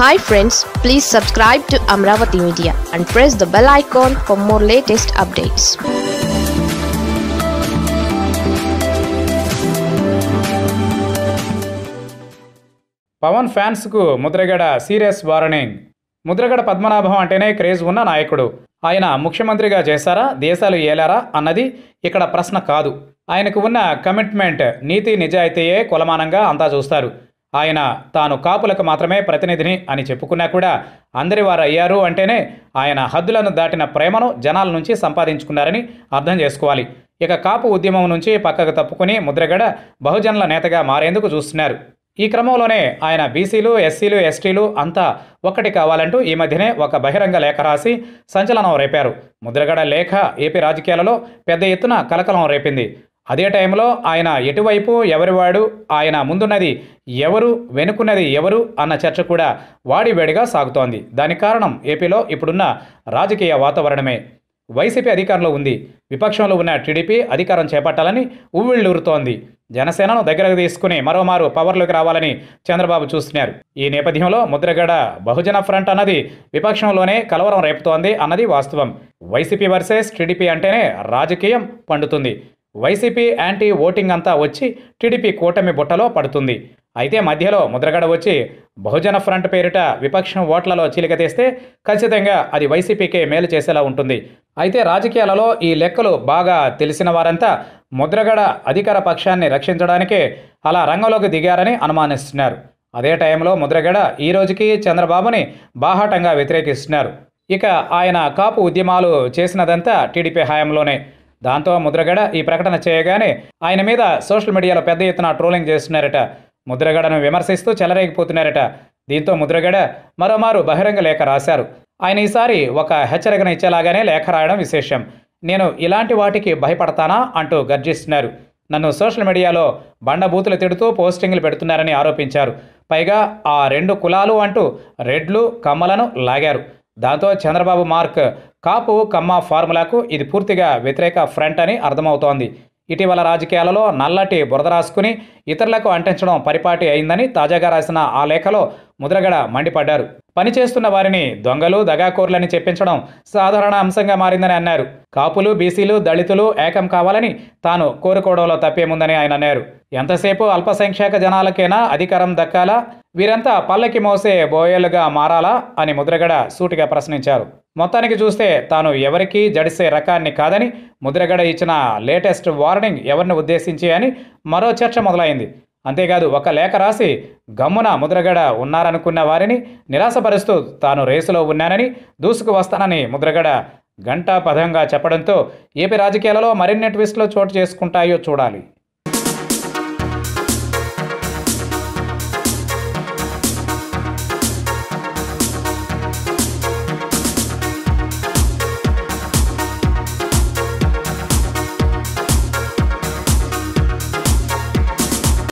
hi friends please subscribe to Amaravati media and press the bell icon for more latest updates Pawan ఫ్యాన్స్కు Mudragada serious warning Mudragada Padmanabham అంటేనే craze ఉన్న నాయకుడు ఆయన ముఖ్యమంత్రిగా చేశారా దేశాలు ఏలారా అన్నది ఇక్కడ ప్రశ్న కాదు ఆయనకు ఉన్న కమిట్మెంట్ నీతి నిజాయితీయే కొలమానంగా అంతా చూస్తారు ఆయన తాను కాపులకు మాత్రమే ప్రతినిధిని అని చెప్పుకున్నా కూడా అందరి వారు అయ్యారు అంటేనే ఆయన హద్దులను దాటిన ప్రేమను జనాల నుంచి సంపాదించుకున్నారని అర్థం చేసుకోవాలి ఇక కాపు ఉద్యమం నుంచి పక్కకు తప్పుకుని ముద్రగడ బహుజనుల నేతగా మారేందుకు చూస్తున్నారు ఈ క్రమంలోనే ఆయన బీసీలు ఎస్సీలు ఎస్టీలు అంతా ఒక్కటి కావాలంటూ ఈ మధ్యనే ఒక బహిరంగ లేఖ రాసి సంచలనం రేపారు ముద్రగడ లేఖ ఏపీ రాజకీయాలలో పెద్ద ఎత్తున కలకలం రేపింది అదే టైంలో ఆయన ఎటువైపు ఎవరివాడు ఆయన ముందున్నది ఎవరు వెనుకున్నది ఎవరు అన్న చర్చ కూడా వాడివేడిగా సాగుతోంది దానికి కారణం ఏపీలో ఇప్పుడున్న రాజకీయ వాతావరణమే వైసీపీ అధికారంలో ఉంది విపక్షంలో ఉన్న టీడీపీ అధికారం చేపట్టాలని ఉవ్విళ్ళూరుతోంది జనసేనను దగ్గరకు తీసుకుని మరోమారు పవర్లోకి రావాలని చంద్రబాబు చూస్తున్నారు ఈ నేపథ్యంలో ముద్రగడ బహుజన ఫ్రంట్ అన్నది విపక్షంలోనే కలవరం రేపుతోంది అన్నది వాస్తవం వైసీపీ వర్సెస్ టీడీపీ అంటేనే రాజకీయం పండుతుంది వైసీపీ యాంటీ ఓటింగ్ అంతా వచ్చి టీడీపీ కూటమి బుట్టలో పడుతుంది అయితే మధ్యలో ముద్రగడ వచ్చి బహుజన ఫ్రంట్ పేరిట విపక్షం ఓట్లలో తీస్తే ఖచ్చితంగా అది వైసీపీకే మేలు చేసేలా ఉంటుంది అయితే రాజకీయాలలో ఈ లెక్కలు బాగా తెలిసిన వారంతా ముద్రగడ అధికార పక్షాన్ని రక్షించడానికే అలా రంగంలోకి దిగారని అనుమానిస్తున్నారు అదే టైంలో ముద్రగడ ఈ రోజుకి చంద్రబాబుని బాహాటంగా వ్యతిరేకిస్తున్నారు ఇక ఆయన కాపు ఉద్యమాలు చేసినదంతా టీడీపీ హయాంలోనే దాంతో ముద్రగడ ఈ ప్రకటన చేయగానే ఆయన మీద సోషల్ మీడియాలో పెద్ద ఎత్తున ట్రోలింగ్ చేస్తున్నారట ముద్రగడను విమర్శిస్తూ చెలరేగిపోతున్నారట దీంతో ముద్రగడ మరోమారు బహిరంగ లేఖ రాశారు ఆయన ఈసారి ఒక హెచ్చరికను ఇచ్చేలాగానే లేఖ రాయడం విశేషం నేను ఇలాంటి వాటికి భయపడతానా అంటూ గర్జిస్తున్నారు నన్ను సోషల్ మీడియాలో బండబూతులు తిడుతూ పోస్టింగ్లు పెడుతున్నారని ఆరోపించారు పైగా ఆ రెండు కులాలు అంటూ రెడ్లు కమ్మలను లాగారు దాంతో చంద్రబాబు మార్క్ కాపు కమ్మ ఫార్ములాకు ఇది పూర్తిగా వ్యతిరేక ఫ్రంట్ అని అర్థమవుతోంది ఇటీవల రాజకీయాలలో నల్లటి బురద రాసుకుని ఇతరులకు అంటించడం పరిపాటి అయిందని తాజాగా రాసిన ఆ లేఖలో ముద్రగడ మండిపడ్డారు పనిచేస్తున్న వారిని దొంగలు దగాకోర్లని చెప్పించడం సాధారణ అంశంగా మారిందని అన్నారు కాపులు బీసీలు దళితులు ఏకం కావాలని తాను కోరుకోవడంలో తప్పేముందని ఆయన అన్నారు ఎంతసేపు అల్పసంఖ్యాక జనాలకైనా అధికారం దక్కాలా వీరంతా పల్లకి మోసే బోయలుగా మారాలా అని ముద్రగడ సూటిగా ప్రశ్నించారు మొత్తానికి చూస్తే తాను ఎవరికీ జడిసే రకాన్ని కాదని ముద్రగడ ఇచ్చిన లేటెస్ట్ వార్నింగ్ ఎవరిని ఉద్దేశించి అని మరో చర్చ మొదలైంది అంతేకాదు ఒక లేఖ రాసి గమ్మున ముద్రగడ ఉన్నారనుకున్న వారిని నిరాశపరుస్తూ తాను రేసులో ఉన్నానని దూసుకు వస్తానని ముద్రగడ పదంగా చెప్పడంతో ఏపీ రాజకీయాలలో మరిన్ని ట్విస్టులు చోటు చేసుకుంటాయో చూడాలి